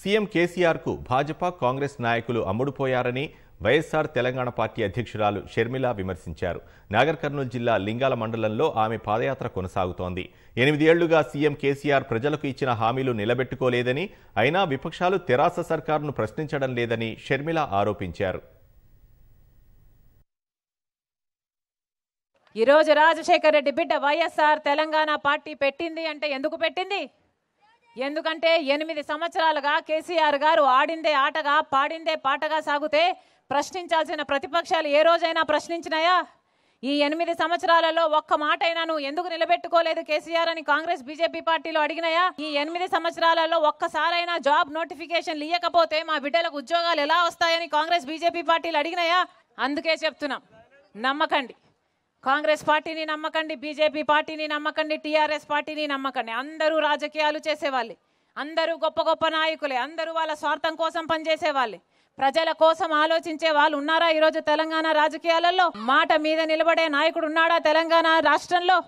CM కేసీఆర్కు భాజపా కాంగ్రెస్ నాయకులు అమ్ముడుపోయారని YSR Telangana party అధ్యక్షురాలు షర్మిల విమర్శించారు నాగర్ కర్నూలు జిల్లా లింగాల మండలంలో ఆమె పాదయాత్ర కొనసాగుతోంది ఎనిమిదేళ్లుగా సీఎం కేసీఆర్ ప్రజలకు ఇచ్చిన హామీలు నిలబెట్టుకోలేదని అయినా విపక్షాలు తెరాస సర్కారును ప్రశ్నించడం లేదని షర్మిల ఆరోపించారు ఈరోజు రాజశేఖర్ రెడ్డి బిడ్డ వైఎస్ఆర్ తెలంగాణ పార్టీ పెట్టింది అంటే ఎందుకు పెట్టింది ఎందుకంటే ఎనిమిది సంవత్సరాలుగా కేసీఆర్ గారు ఆడిందే ఆటగా పాడిందే పాటగా సాగుతే ప్రశ్నించాల్సిన ప్రతిపక్షాలు ఏ రోజైనా ప్రశ్నించినాయా ఈ ఎనిమిది సంవత్సరాలలో ఒక్క మాట అయినా నువ్వు ఎందుకు నిలబెట్టుకోలేదు కేసీఆర్ అని కాంగ్రెస్ బీజేపీ పార్టీలో అడిగినాయా ఈ ఎనిమిది సంవత్సరాలలో ఒక్కసారైనా జాబ్ నోటిఫికేషన్ ఇయ్యకపోతే మా బిడ్డలకు ఉద్యోగాలు ఎలా వస్తాయని కాంగ్రెస్ బీజేపీ పార్టీలు అడిగినాయా అందుకే చెప్తున్నాం నమ్మకండి కాంగ్రెస్ పార్టీని నమ్మకండి బీజేపీ పార్టీని నమ్మకండి టీఆర్ఎస్ పార్టీని నమ్మకండి అందరూ రాజకీయాలు చేసేవాళ్ళు అందరూ గొప్ప గొప్ప నాయకులే అందరూ వాళ్ళ స్వార్థం కోసం పనిచేసేవాళ్ళు ప్రజల కోసం ఆలోచించే వాళ్ళు ఉన్నారా ఈరోజు తెలంగాణ రాజకీయాలలో మాట మీద నిలబడే నాయకుడు ఉన్నాడా తెలంగాణ రాష్ట్రంలో